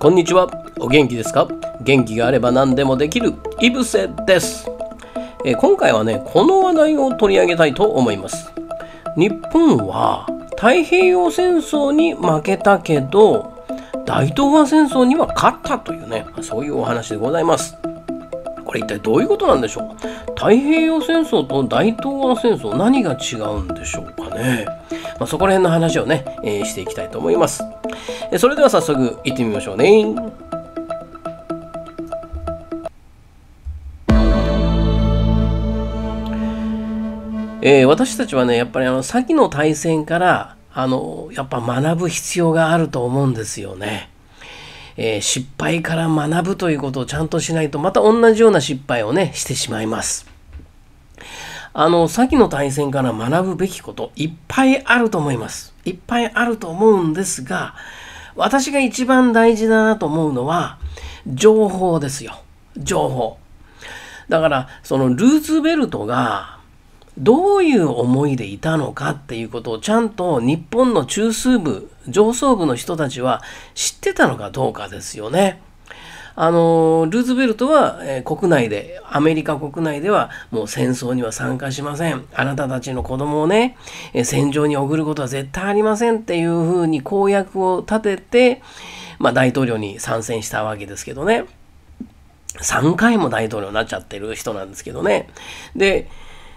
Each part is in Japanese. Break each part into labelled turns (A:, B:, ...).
A: こんにちは。お元気ですか元気があれば何でもできる、いぶせです。え今回はね、この話題を取り上げたいと思います。日本は太平洋戦争に負けたけど、大東亜戦争には勝ったというね、そういうお話でございます。これ一体どういうことなんでしょう太平洋戦争と大東亜戦争何が違うんでしょうかね、まあ、そこら辺の話をね、えー、していきたいと思います。それでは早速行ってみましょうね。えー、私たちはねやっぱりあの先の対戦からあのやっぱ学ぶ必要があると思うんですよね。えー、失敗から学ぶということをちゃんとしないとまた同じような失敗をねしてしまいます。あの先の対戦から学ぶべきこといっぱいあると思います。いっぱいあると思うんですが私が一番大事だなと思うのは、情報ですよ。情報。だから、そのルーズベルトが、どういう思いでいたのかっていうことをちゃんと日本の中枢部、上層部の人たちは知ってたのかどうかですよね。あのルーズベルトは、えー、国内でアメリカ国内ではもう戦争には参加しませんあなたたちの子供をね、えー、戦場に送ることは絶対ありませんっていうふうに公約を立てて、まあ、大統領に参戦したわけですけどね3回も大統領になっちゃってる人なんですけどねで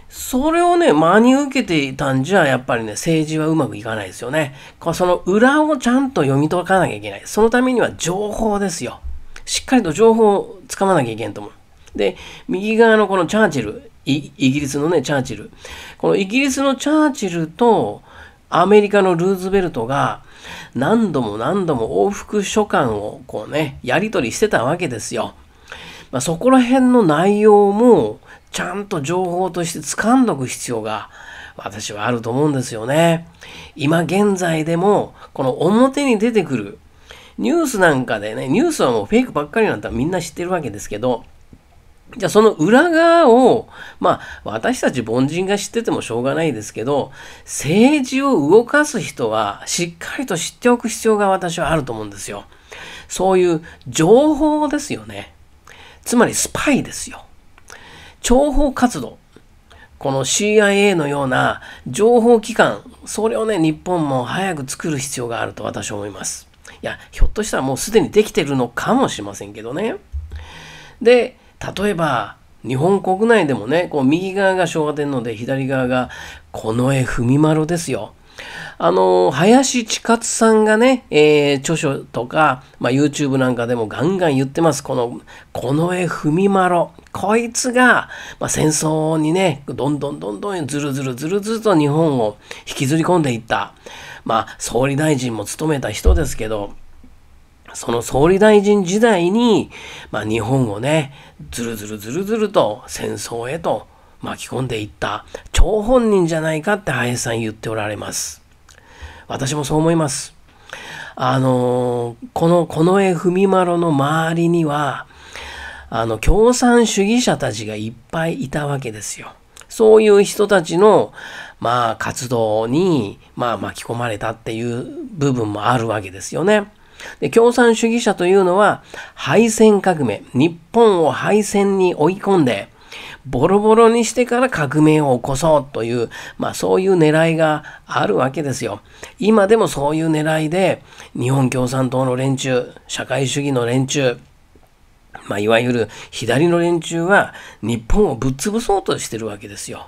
A: それをね、真に受けていたんじゃ、やっぱりね、政治はうまくいかないですよね。その裏をちゃんと読み解かなきゃいけない。そのためには情報ですよ。しっかりと情報をつかまなきゃいけんと思う。で、右側のこのチャーチル、イギリスのね、チャーチル。このイギリスのチャーチルとアメリカのルーズベルトが何度も何度も往復書簡をこうね、やり取りしてたわけですよ。まあ、そこら辺の内容もちゃんと情報として掴んどく必要が私はあると思うんですよね。今現在でもこの表に出てくるニュースなんかでね、ニュースはもうフェイクばっかりなんてみんな知ってるわけですけど、じゃあその裏側を、まあ私たち凡人が知っててもしょうがないですけど、政治を動かす人はしっかりと知っておく必要が私はあると思うんですよ。そういう情報ですよね。つまりスパイですよ。諜報活動。この CIA のような情報機関、それをね、日本も早く作る必要があると私は思います。いや、ひょっとしたらもうすでにできてるのかもしれませんけどね。で、例えば、日本国内でもね、こう右側が昭和天皇で、左側が近衛文丸ですよ。あの、林千勝さんがね、えー、著書とか、まあ、YouTube なんかでもガンガン言ってます。この、近衛文丸。こいつが、まあ、戦争にね、どんどんどんどんずるずるずるずると日本を引きずり込んでいった。まあ、総理大臣も務めた人ですけど、その総理大臣時代に、まあ、日本をね、ずるずるずるずると戦争へと巻き込んでいった張本人じゃないかって林さん言っておられます。私もそう思います。あのー、この近衛文丸の周りには、あの、共産主義者たちがいっぱいいたわけですよ。そういう人たちの、まあ、活動に、まあ、巻き込まれたっていう部分もあるわけですよね。で共産主義者というのは敗戦革命日本を敗戦に追い込んでボロボロにしてから革命を起こそうという、まあ、そういう狙いがあるわけですよ。今でもそういう狙いで日本共産党の連中社会主義の連中まあ、いわゆる左の連中は日本をぶっ潰そうとしてるわけですよ。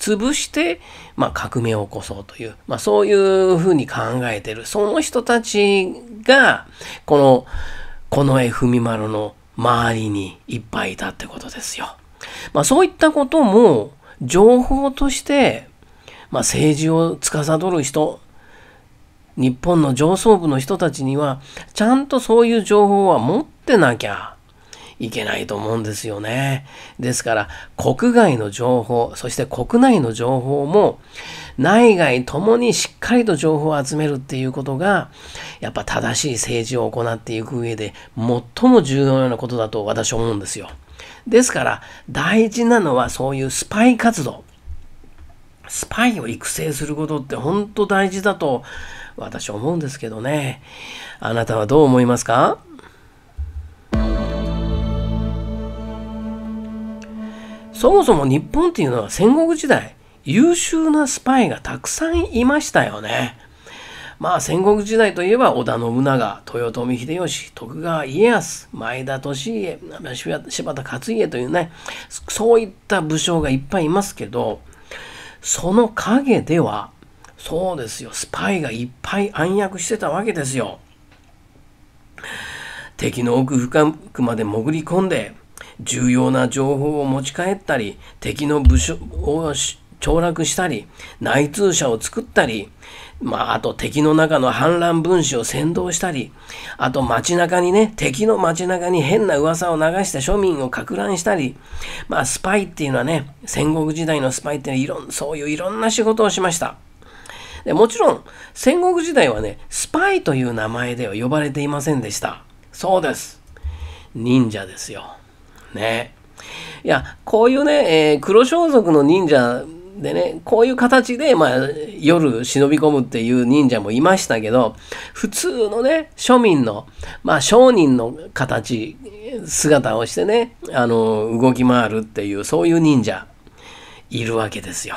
A: 潰して、まあ、革命を起こそうという、まあ、そういうふうに考えてる。その人たちが、この、この絵文丸の周りにいっぱいいたってことですよ。まあ、そういったことも、情報として、まあ、政治を司る人、日本の上層部の人たちには、ちゃんとそういう情報は持ってなきゃいけないと思うんですよね。ですから、国外の情報、そして国内の情報も、内外ともにしっかりと情報を集めるっていうことが、やっぱ正しい政治を行っていく上で、最も重要なことだと私は思うんですよ。ですから、大事なのはそういうスパイ活動。スパイを育成することって本当大事だと私は思うんですけどね。あなたはどう思いますかそもそも日本っていうのは戦国時代、優秀なスパイがたくさんいましたよね。まあ戦国時代といえば織田信長、豊臣秀吉、徳川家康、前田利家、柴田勝家というね、そういった武将がいっぱいいますけど、その陰では、そうですよ、スパイがいっぱい暗躍してたわけですよ。敵の奥深くまで潜り込んで、重要な情報を持ち帰ったり、敵の武将を凋落したり、内通者を作ったり、まあ、あと敵の中の反乱分子を扇動したり、あと街中にね、敵の街中に変な噂を流して庶民を撹乱したり、まあ、スパイっていうのはね、戦国時代のスパイっていろん、そういういろんな仕事をしました。でもちろん、戦国時代はね、スパイという名前では呼ばれていませんでした。そうです。忍者ですよ。ね。いや、こういうね、えー、黒装束の忍者でね、こういう形で、まあ、夜忍び込むっていう忍者もいましたけど、普通のね、庶民の、まあ、商人の形、姿をしてね、あの、動き回るっていう、そういう忍者、いるわけですよ。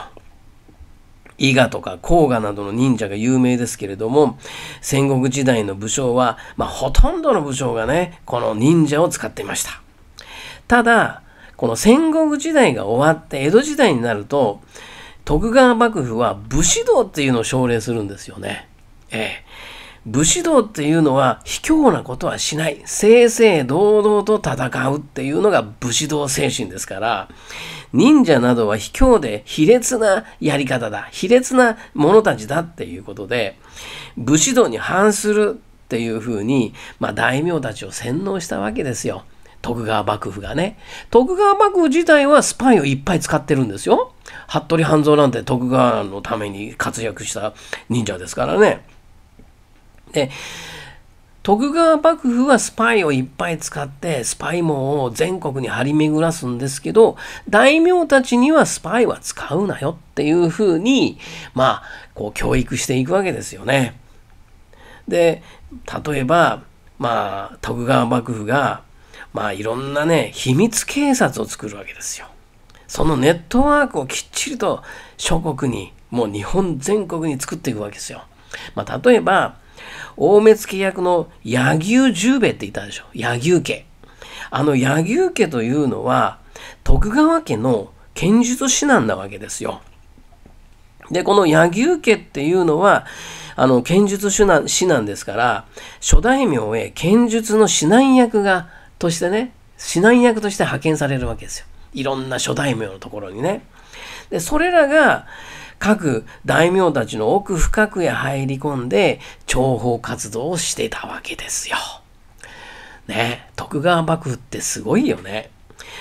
A: 伊賀とか甲賀などの忍者が有名ですけれども、戦国時代の武将は、まあ、ほとんどの武将がね、この忍者を使っていました。ただ、この戦国時代が終わって江戸時代になると、徳川幕府は武士道っていうのを奨励するんですよね。ええ。武士道っていうのは卑怯なことはしない。正々堂々と戦うっていうのが武士道精神ですから、忍者などは卑怯で卑劣なやり方だ。卑劣な者たちだっていうことで、武士道に反するっていうふうに、まあ、大名たちを洗脳したわけですよ。徳川幕府がね徳川幕府自体はスパイをいっぱい使ってるんですよ服部半蔵なんて徳川のために活躍した忍者ですからねで徳川幕府はスパイをいっぱい使ってスパイ網を全国に張り巡らすんですけど大名たちにはスパイは使うなよっていうふうにまあこう教育していくわけですよね。で例えばまあ徳川幕府がまあいろんなね、秘密警察を作るわけですよ。そのネットワークをきっちりと諸国に、もう日本全国に作っていくわけですよ。まあ例えば、大目付役の柳生十兵衛っていたでしょ。柳生家。あの柳生家というのは、徳川家の剣術指南なわけですよ。で、この柳生家っていうのは、あの、剣術指南ですから、諸大名へ剣術の指南役がとしてね、指南役として派遣されるわけですよ。いろんな諸大名のところにね。で、それらが各大名たちの奥深くへ入り込んで、諜報活動をしてたわけですよ。ね、徳川幕府ってすごいよね。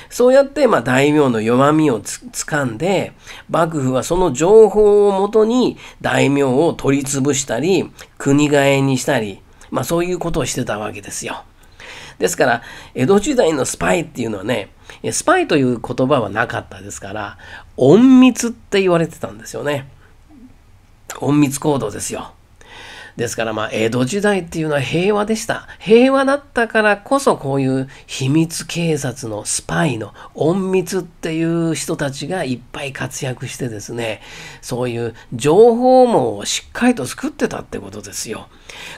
A: そうやって、まあ、大名の弱みをつかんで、幕府はその情報をもとに大名を取り潰したり、国替えにしたり、まあそういうことをしてたわけですよ。ですから、江戸時代のスパイっていうのはね、スパイという言葉はなかったですから、隠密って言われてたんですよね。隠密行動ですよ。ですからまあ江戸時代っていうのは平和でした。平和だったからこそこういう秘密警察のスパイの隠密っていう人たちがいっぱい活躍してですね、そういう情報網をしっかりと作ってたってことですよ。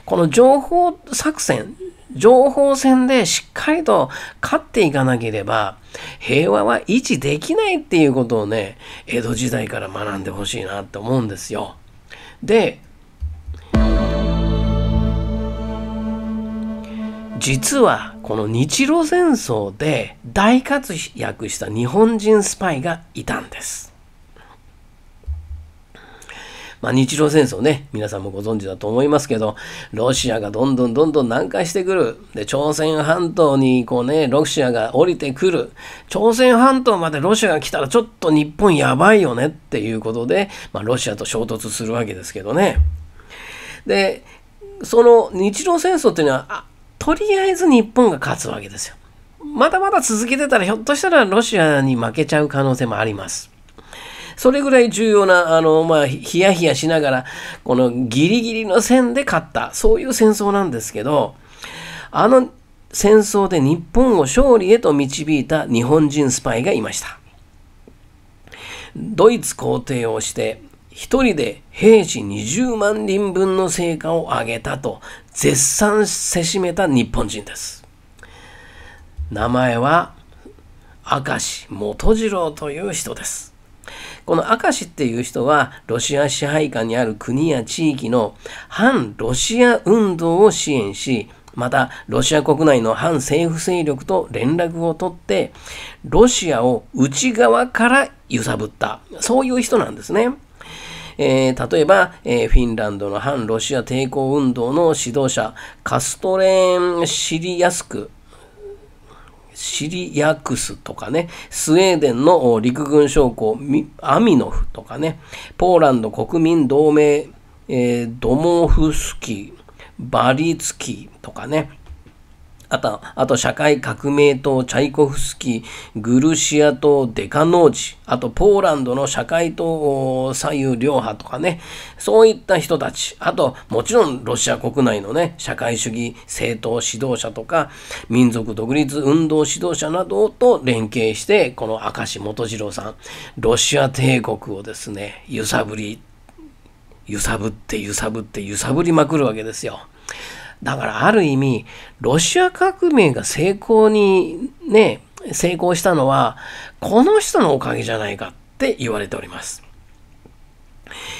A: この情報作戦、情報戦でしっかりと勝っていかなければ、平和は維持できないっていうことをね、江戸時代から学んでほしいなって思うんですよ。で、実はこの日露戦争で大活躍した日本人スパイがいたんです。まあ、日露戦争ね、皆さんもご存知だと思いますけど、ロシアがどんどんどんどん南下してくる。で、朝鮮半島にこうね、ロシアが降りてくる。朝鮮半島までロシアが来たらちょっと日本やばいよねっていうことで、まあ、ロシアと衝突するわけですけどね。で、その日露戦争っていうのは、とりあえず日本が勝つわけですよ。まだまだ続けてたらひょっとしたらロシアに負けちゃう可能性もあります。それぐらい重要な、あの、まあ、ヒヤヒヤしながら、このギリギリの線で勝った、そういう戦争なんですけど、あの戦争で日本を勝利へと導いた日本人スパイがいました。ドイツ皇帝をして、一人で平士20万人分の成果を上げたと絶賛せしめた日本人です。名前は明石元次郎という人です。この明石っていう人はロシア支配下にある国や地域の反ロシア運動を支援しまたロシア国内の反政府勢力と連絡を取ってロシアを内側から揺さぶったそういう人なんですね。えー、例えば、えー、フィンランドの反ロシア抵抗運動の指導者、カストレーン・シリヤスクシリヤクスとかね、スウェーデンの陸軍将校アミノフとかね、ポーランド国民同盟、えー、ドモフスキー、バリツキーとかね、あと、あと社会革命党、チャイコフスキー、グルシア党、デカノーチ、あとポーランドの社会党左右両派とかね、そういった人たち、あともちろんロシア国内のね、社会主義政党指導者とか、民族独立運動指導者などと連携して、この明石元次郎さん、ロシア帝国をですね、揺さぶり、揺さぶって揺さぶって揺さぶりまくるわけですよ。だからある意味、ロシア革命が成功にね、成功したのは、この人のおかげじゃないかって言われております。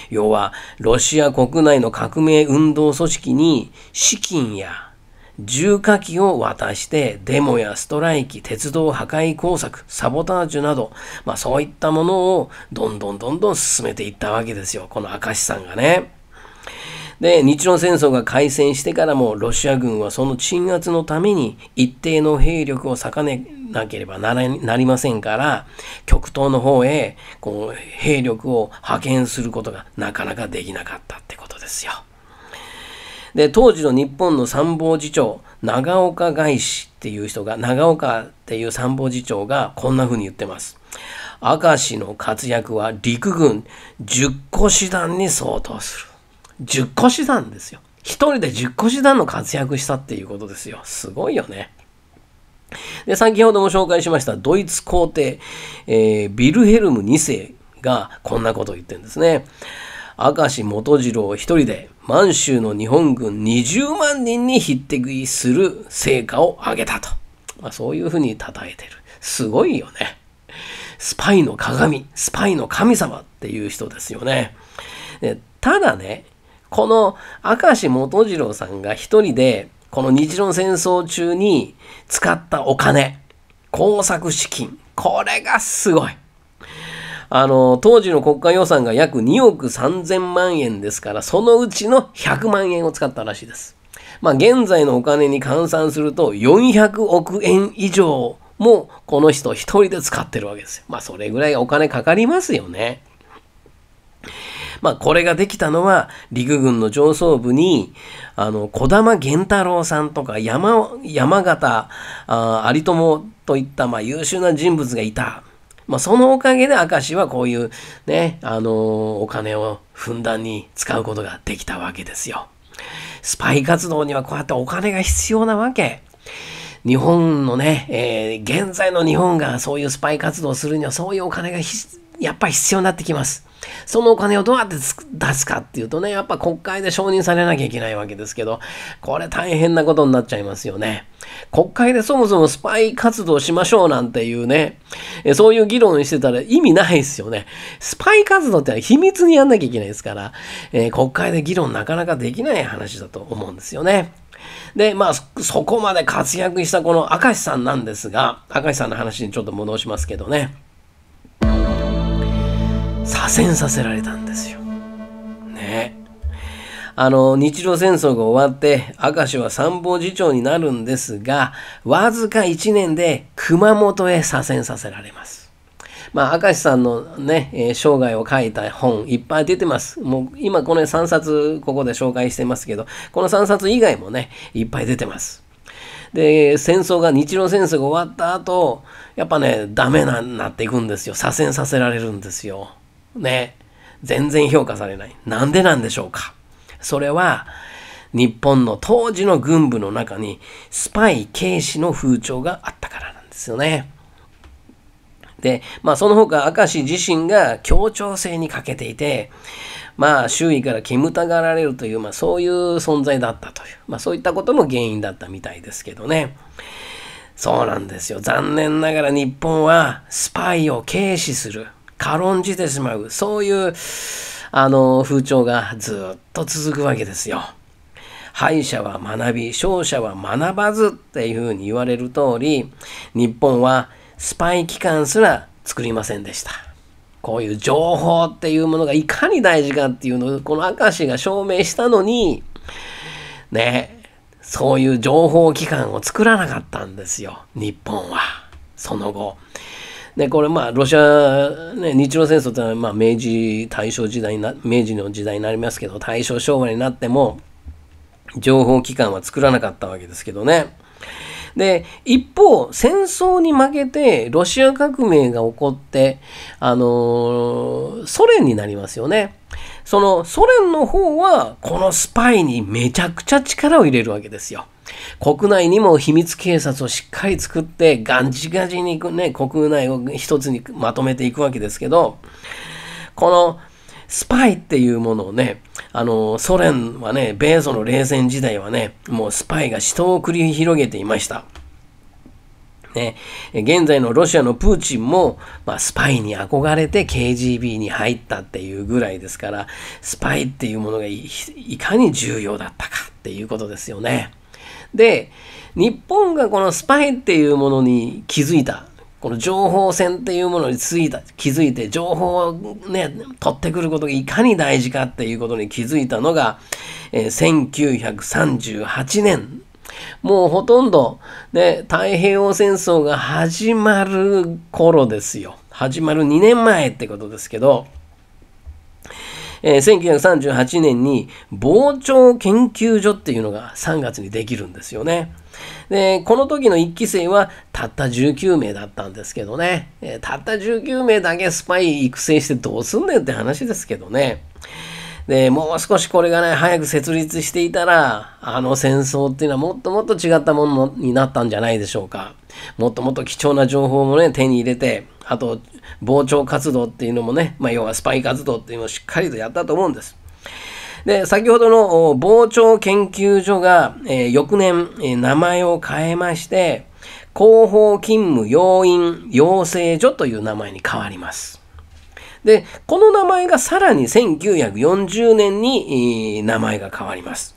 A: 要は、ロシア国内の革命運動組織に資金や重火器を渡して、デモやストライキ、鉄道破壊工作、サボタージュなど、まあそういったものをどんどんどんどん進めていったわけですよ。この明石さんがね。で日露戦争が開戦してからもロシア軍はその鎮圧のために一定の兵力を割かねなければななりませんから極東の方へこう兵力を派遣することがなかなかできなかったってことですよ。で当時の日本の参謀次長長岡外史っていう人が長岡っていう参謀次長がこんな風に言ってます。明石の活躍は陸軍10個師団に相当する。10個師団ですよ。1人で10個師団の活躍したっていうことですよ。すごいよね。で、先ほども紹介しましたドイツ皇帝、えー、ビルヘルム2世がこんなことを言ってるんですね。明石元次郎1人で満州の日本軍20万人に匹敵する成果を上げたと。まあ、そういうふうに称えてる。すごいよね。スパイの鏡、スパイの神様っていう人ですよね。ただね、この明石元次郎さんが一人で、この日露戦争中に使ったお金、工作資金、これがすごい。あの、当時の国家予算が約2億3000万円ですから、そのうちの100万円を使ったらしいです。まあ、現在のお金に換算すると400億円以上もこの人一人で使ってるわけですよ。まあ、それぐらいお金かかりますよね。まあ、これができたのは、陸軍の上層部に、あの、小玉源太郎さんとか、山、山形、あ有友といった、まあ、優秀な人物がいた。まあ、そのおかげで明石はこういうね、あのお金をふんだんに使うことができたわけですよ。スパイ活動にはこうやってお金が必要なわけ。日本のね、えー、現在の日本がそういうスパイ活動をするにはそういうお金が必やっぱり必要になってきます。そのお金をどうやって出すかっていうとね、やっぱ国会で承認されなきゃいけないわけですけど、これ大変なことになっちゃいますよね。国会でそもそもスパイ活動しましょうなんていうね、そういう議論してたら意味ないですよね。スパイ活動って秘密にやんなきゃいけないですから、えー、国会で議論なかなかできない話だと思うんですよね。で、まあ、そこまで活躍したこの明石さんなんですが、明石さんの話にちょっと戻しますけどね。左遷させられたんですよ。ねあの日露戦争が終わって明石は参謀次長になるんですがわずか1年で熊本へ左遷させられます。まあ、明石さんのね、えー、生涯を書いた本いっぱい出てます。もう今この3冊ここで紹介してますけど、この3冊以外もね、いっぱい出てます。で、戦争が、日露戦争が終わった後、やっぱね、ダメな、なっていくんですよ。左遷させられるんですよ。ね、全然評価されない。なんでなんでしょうかそれは、日本の当時の軍部の中にスパイ軽視の風潮があったからなんですよね。で、まあその他、明石自身が協調性に欠けていて、まあ周囲から煙たがられるという、まあそういう存在だったという、まあそういったことも原因だったみたいですけどね。そうなんですよ。残念ながら日本はスパイを軽視する。軽んじてしまう、そういう、あの、風潮がずっと続くわけですよ。敗者は学び、勝者は学ばずっていうふうに言われる通り、日本はスパイ機関すら作りませんでした。こういう情報っていうものがいかに大事かっていうのを、この証が証明したのに、ね、そういう情報機関を作らなかったんですよ、日本は。その後。で、これ、まあ、ロシア、ね、日露戦争ってのは、まあ、明治、大正時代にな、明治の時代になりますけど、大正昭和になっても、情報機関は作らなかったわけですけどね。で、一方、戦争に負けて、ロシア革命が起こって、あのー、ソ連になりますよね。その、ソ連の方は、このスパイにめちゃくちゃ力を入れるわけですよ。国内にも秘密警察をしっかり作って、がんじがじにね、国内を一つにまとめていくわけですけど、このスパイっていうものをね、あの、ソ連はね、米ソの冷戦時代はね、もうスパイが死闘を繰り広げていました。ね、現在のロシアのプーチンも、まあ、スパイに憧れて KGB に入ったっていうぐらいですから、スパイっていうものがいかに重要だったかっていうことですよね。で、日本がこのスパイっていうものに気づいた。この情報戦っていうものについた、気づいて、情報をね、取ってくることがいかに大事かっていうことに気づいたのが、えー、1938年。もうほとんど、ね、太平洋戦争が始まる頃ですよ。始まる2年前ってことですけど、えー、1938年に膨張研究所っていうのが3月にできるんですよね。で、この時の1期生はたった19名だったんですけどね、えー、たった19名だけスパイ育成してどうすんねんって話ですけどね。で、もう少しこれがね、早く設立していたら、あの戦争っていうのはもっともっと違ったものになったんじゃないでしょうか。もっともっと貴重な情報もね、手に入れて、あと、傍聴活動っていうのもね、まあ、要はスパイ活動っていうのをしっかりとやったと思うんです。で、先ほどの傍聴研究所が、えー、翌年、えー、名前を変えまして、広報勤務要員養成所という名前に変わります。で、この名前がさらに1940年に、名前が変わります。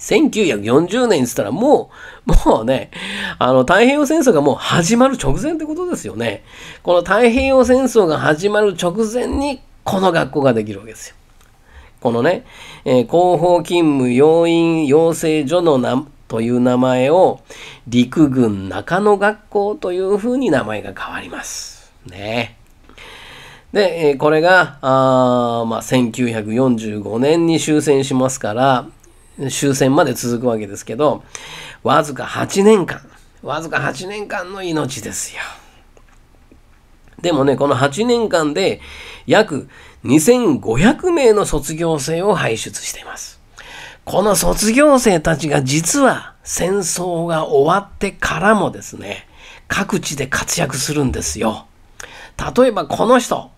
A: 1940年ってったらもう、もうね、あの太平洋戦争がもう始まる直前ってことですよね。この太平洋戦争が始まる直前にこの学校ができるわけですよ。このね、えー、広報勤務要員養成所の名という名前を陸軍中野学校というふうに名前が変わります。ねで、えこれが、あまあ、1945年に終戦しますから、終戦まで続くわけですけど、わずか8年間、わずか8年間の命ですよ。でもね、この8年間で約2500名の卒業生を輩出しています。この卒業生たちが実は戦争が終わってからもですね、各地で活躍するんですよ。例えばこの人、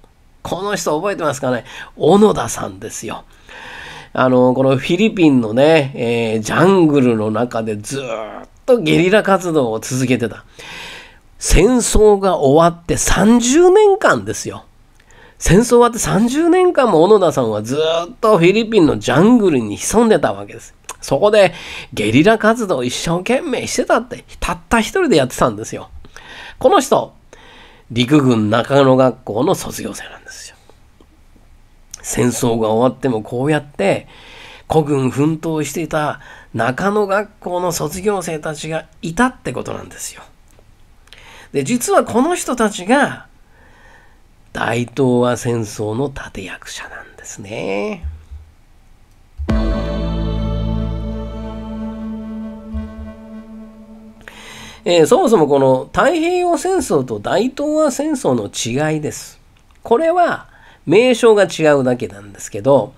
A: この人覚えてますかね小野田さんですよ。あの、このフィリピンのね、えー、ジャングルの中でずっとゲリラ活動を続けてた。戦争が終わって30年間ですよ。戦争終わって30年間も小野田さんはずっとフィリピンのジャングルに潜んでたわけです。そこでゲリラ活動を一生懸命してたって、たった一人でやってたんですよ。この人、陸軍中野学校の卒業生なんですよ。戦争が終わってもこうやって孤軍奮闘していた中野学校の卒業生たちがいたってことなんですよ。で実はこの人たちが大東亜戦争の立役者なんですね。えー、そもそもこの太平洋戦争と大東亜戦争の違いです。これは名称が違うだけなんですけど、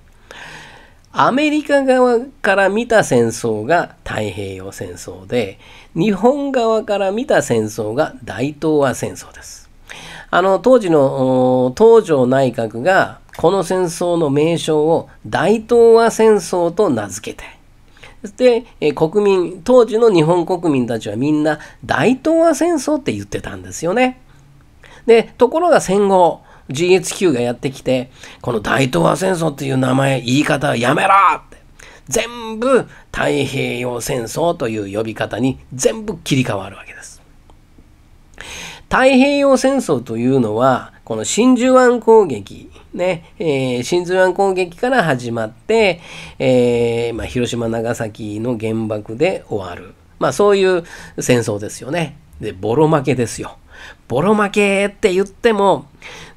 A: アメリカ側から見た戦争が太平洋戦争で、日本側から見た戦争が大東亜戦争です。あの、当時の東条内閣がこの戦争の名称を大東亜戦争と名付けて、で、え国民、当時の日本国民たちはみんな大東亜戦争って言ってたんですよね。で、ところが戦後、GHQ がやってきて、この大東亜戦争っていう名前、言い方はやめろって、全部太平洋戦争という呼び方に全部切り替わるわけです。太平洋戦争というのはこの真珠湾攻撃、ね、えー、真珠湾攻撃から始まって、えー、まあ、広島、長崎の原爆で終わる。まあ、そういう戦争ですよね。で、ボロ負けですよ。ボロ負けって言っても、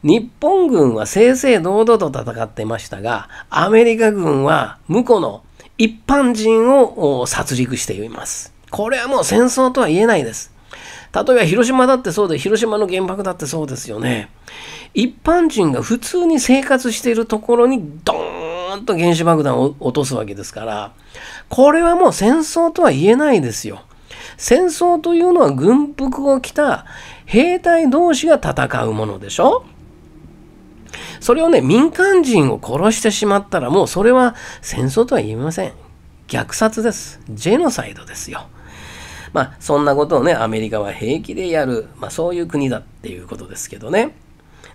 A: 日本軍は正々堂々と戦ってましたが、アメリカ軍は向こうの一般人を殺戮しています。これはもう戦争とは言えないです。例えば広島だってそうで、広島の原爆だってそうですよね。一般人が普通に生活しているところにドーンと原子爆弾を落とすわけですから、これはもう戦争とは言えないですよ。戦争というのは軍服を着た兵隊同士が戦うものでしょそれをね、民間人を殺してしまったらもうそれは戦争とは言えません。虐殺です。ジェノサイドですよ。まあ、そんなことをね、アメリカは平気でやる、まあ、そういう国だっていうことですけどね。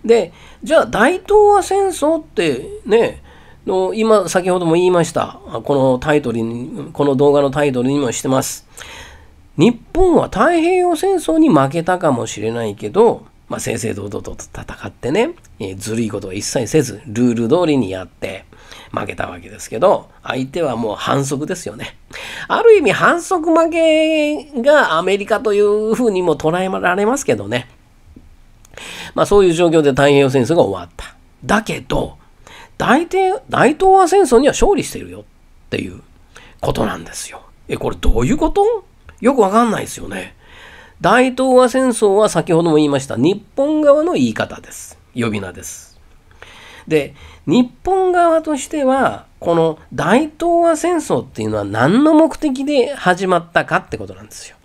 A: で、じゃあ、大東亜戦争ってね、の今、先ほども言いました。このタイトルに、この動画のタイトルにもしてます。日本は太平洋戦争に負けたかもしれないけど、まあ、正々堂々と戦ってね、えー、ずるいことは一切せず、ルール通りにやって、負けたわけですけど、相手はもう反則ですよね。ある意味反則負けがアメリカというふうにも捉えられますけどね。まあそういう状況で太平洋戦争が終わった。だけど、大大東亜戦争には勝利してるよっていうことなんですよ。え、これどういうことよくわかんないですよね。大東亜戦争は先ほども言いました日本側の言い方です。呼び名です。で日本側としてはこの大東亜戦争っていうのは何の目的で始まったかってことなんですよ。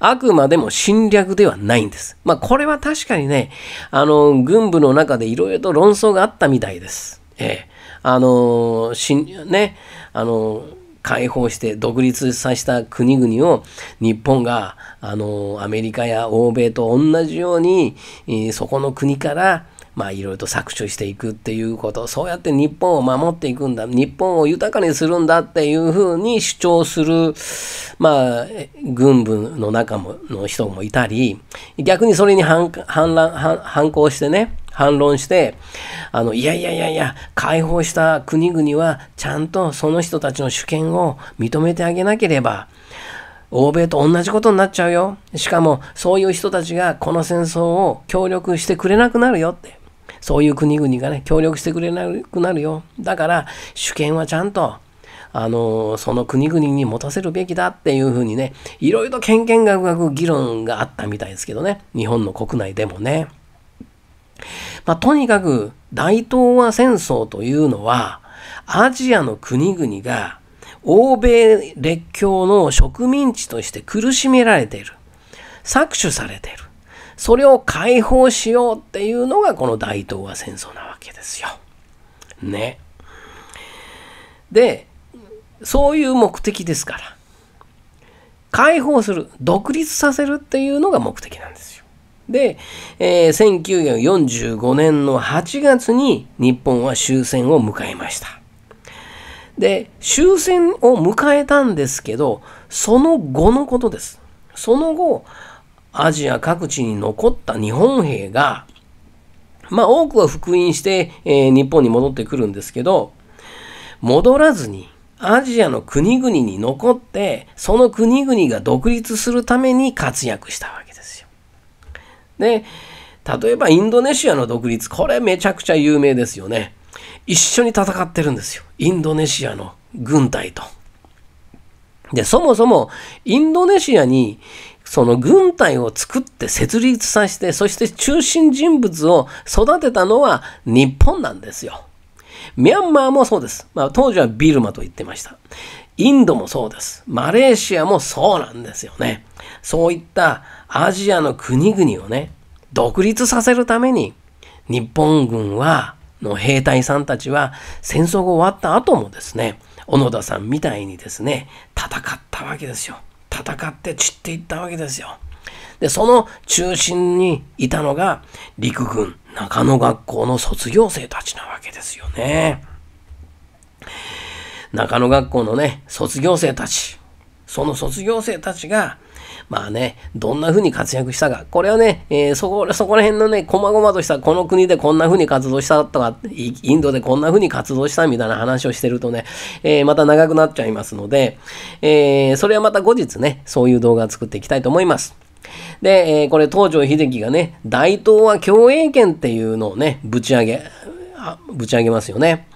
A: あくまでも侵略ではないんです。まあこれは確かにね、あの、軍部の中でいろいろと論争があったみたいです。ええ。あの、しね、あの、解放して独立させた国々を日本があのアメリカや欧米と同じように、えそこの国からまあいろいろと搾取していくっていうこと、そうやって日本を守っていくんだ、日本を豊かにするんだっていうふうに主張する、まあ、軍部の中もの人もいたり、逆にそれに反反乱反抗してね、反論して、あの、いやいやいやいや、解放した国々はちゃんとその人たちの主権を認めてあげなければ、欧米と同じことになっちゃうよ。しかも、そういう人たちがこの戦争を協力してくれなくなるよって。そういう国々がね、協力してくれなくなるよ。だから、主権はちゃんと、あの、その国々に持たせるべきだっていうふうにね、いろいろ権限がく議論があったみたいですけどね、日本の国内でもね。まあ、とにかく、大東亜戦争というのは、アジアの国々が、欧米列強の植民地として苦しめられている。搾取されている。それを解放しようっていうのがこの大東亜戦争なわけですよ。ね。で、そういう目的ですから。解放する、独立させるっていうのが目的なんですよ。で、えー、1945年の8月に日本は終戦を迎えました。で、終戦を迎えたんですけど、その後のことです。その後、アジア各地に残った日本兵が、まあ多くは復員して、えー、日本に戻ってくるんですけど、戻らずにアジアの国々に残って、その国々が独立するために活躍したわけですよ。で、例えばインドネシアの独立、これめちゃくちゃ有名ですよね。一緒に戦ってるんですよ。インドネシアの軍隊と。で、そもそもインドネシアにその軍隊を作って設立させて、そして中心人物を育てたのは日本なんですよ。ミャンマーもそうです。まあ、当時はビルマと言ってました。インドもそうです。マレーシアもそうなんですよね。そういったアジアの国々をね、独立させるために、日本軍は、の兵隊さんたちは、戦争が終わった後もですね、小野田さんみたいにですね、戦ったわけですよ。戦って散っていったわけですよ。でその中心にいたのが陸軍中野学校の卒業生たちなわけですよね。中野学校のね卒業生たちその卒業生たちがまあね、どんな風に活躍したか。これはね、えー、そこ、そこら辺のね、細々とした、この国でこんな風に活動したとか、インドでこんな風に活動したみたいな話をしてるとね、えー、また長くなっちゃいますので、えー、それはまた後日ね、そういう動画を作っていきたいと思います。で、えー、これ東條英機がね、大東亜共栄圏っていうのをね、ぶち上げ、ぶち上げますよね。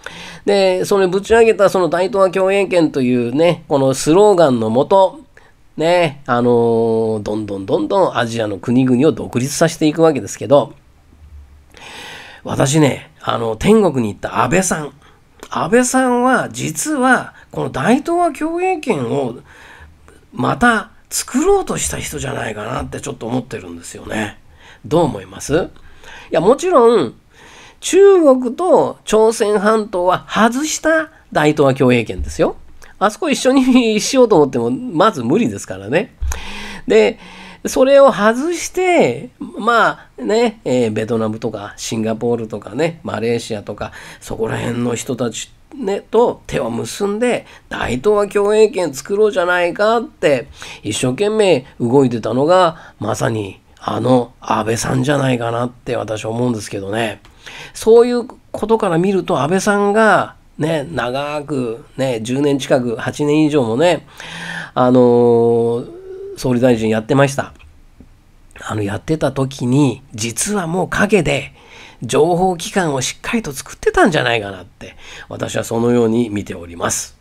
A: で、それぶち上げたその大東亜共栄圏というね、このスローガンのもと、ね、あのー、どんどんどんどんアジアの国々を独立させていくわけですけど、私ね、あの、天国に行った安倍さん。安倍さんは、実は、この大東亜共栄圏を、また作ろうとした人じゃないかなってちょっと思ってるんですよね。どう思いますいや、もちろん、中国と朝鮮半島は外した大東亜共栄圏ですよ。あそこ一緒にしようと思っても、まず無理ですからね。で、それを外して、まあね、えー、ベトナムとかシンガポールとかね、マレーシアとか、そこら辺の人たちね、と手を結んで大東亜共栄圏作ろうじゃないかって一生懸命動いてたのがまさにあの安倍さんじゃないかなって私は思うんですけどねそういうことから見ると安倍さんがね、長く、ね、10年近く、8年以上もね、あのー、総理大臣やってました。あの、やってた時に、実はもう陰で、情報機関をしっかりと作ってたんじゃないかなって、私はそのように見ております。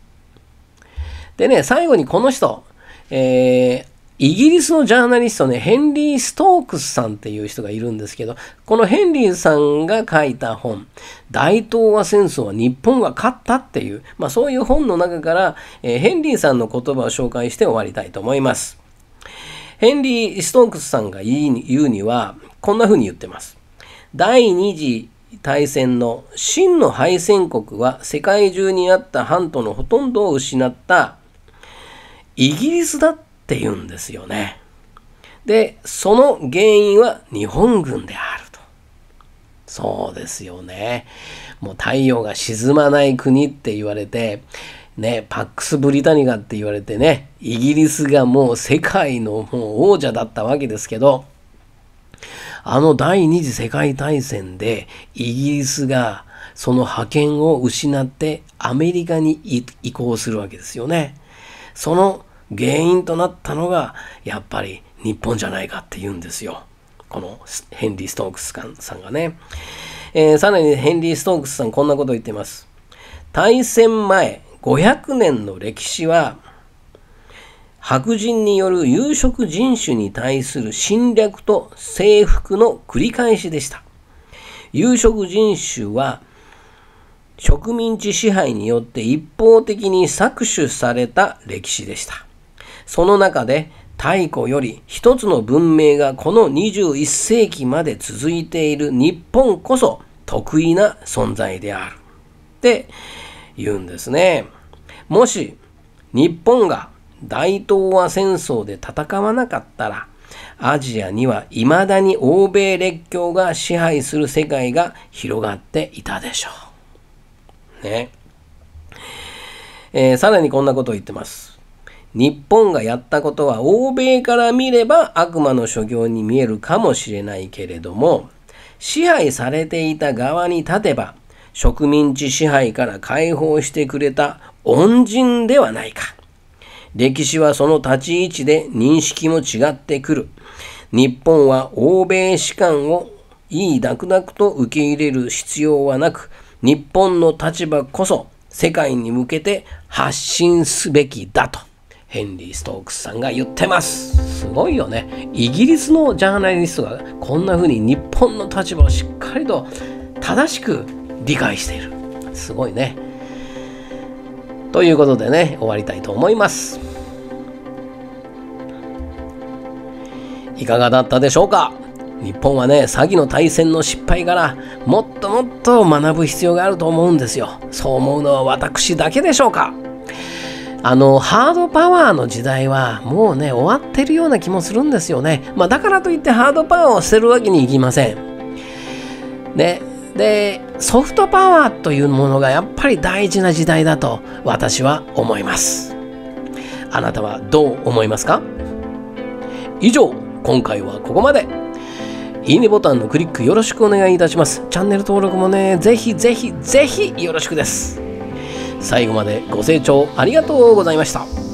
A: でね、最後にこの人、えー、イギリスのジャーナリストね、ヘンリー・ストークスさんっていう人がいるんですけど、このヘンリーさんが書いた本、大東亜戦争は日本が勝ったっていう、まあ、そういう本の中から、えー、ヘンリーさんの言葉を紹介して終わりたいと思います。ヘンリー・ストークスさんが言うには、こんな風に言ってます。第二次大戦の真の敗戦国は世界中にあった半島のほとんどを失ったイギリスだっって言うんですよね。で、その原因は日本軍であると。そうですよね。もう太陽が沈まない国って言われて、ね、パックス・ブリタニカって言われてね、イギリスがもう世界のもう王者だったわけですけど、あの第二次世界大戦でイギリスがその覇権を失ってアメリカに移行するわけですよね。その原因となったのがやっぱり日本じゃないかって言うんですよ。このヘンリー・ストークスさんがね。えー、さらにヘンリー・ストークスさんこんなこと言ってます。大戦前500年の歴史は白人による有色人種に対する侵略と征服の繰り返しでした。有色人種は植民地支配によって一方的に搾取された歴史でした。その中で太古より一つの文明がこの21世紀まで続いている日本こそ得意な存在であるって言うんですね。もし日本が大東亜戦争で戦わなかったらアジアには未だに欧米列強が支配する世界が広がっていたでしょう。ね。えー、さらにこんなことを言ってます。日本がやったことは欧米から見れば悪魔の所業に見えるかもしれないけれども、支配されていた側に立てば、植民地支配から解放してくれた恩人ではないか。歴史はその立ち位置で認識も違ってくる。日本は欧米士官をいいだくだくと受け入れる必要はなく、日本の立場こそ世界に向けて発信すべきだと。ヘンリー・ストークスさんが言ってますすごいよねイギリスのジャーナリストがこんな風に日本の立場をしっかりと正しく理解しているすごいねということでね終わりたいと思いますいかがだったでしょうか日本はね詐欺の対戦の失敗からもっともっと学ぶ必要があると思うんですよそう思うのは私だけでしょうかあの、ハードパワーの時代はもうね、終わってるような気もするんですよね。まあ、だからといってハードパワーを捨てるわけにいきません。ね。で、ソフトパワーというものがやっぱり大事な時代だと私は思います。あなたはどう思いますか以上、今回はここまで。いいねボタンのクリックよろしくお願いいたします。チャンネル登録もね、ぜひぜひぜひよろしくです。最後までご清聴ありがとうございました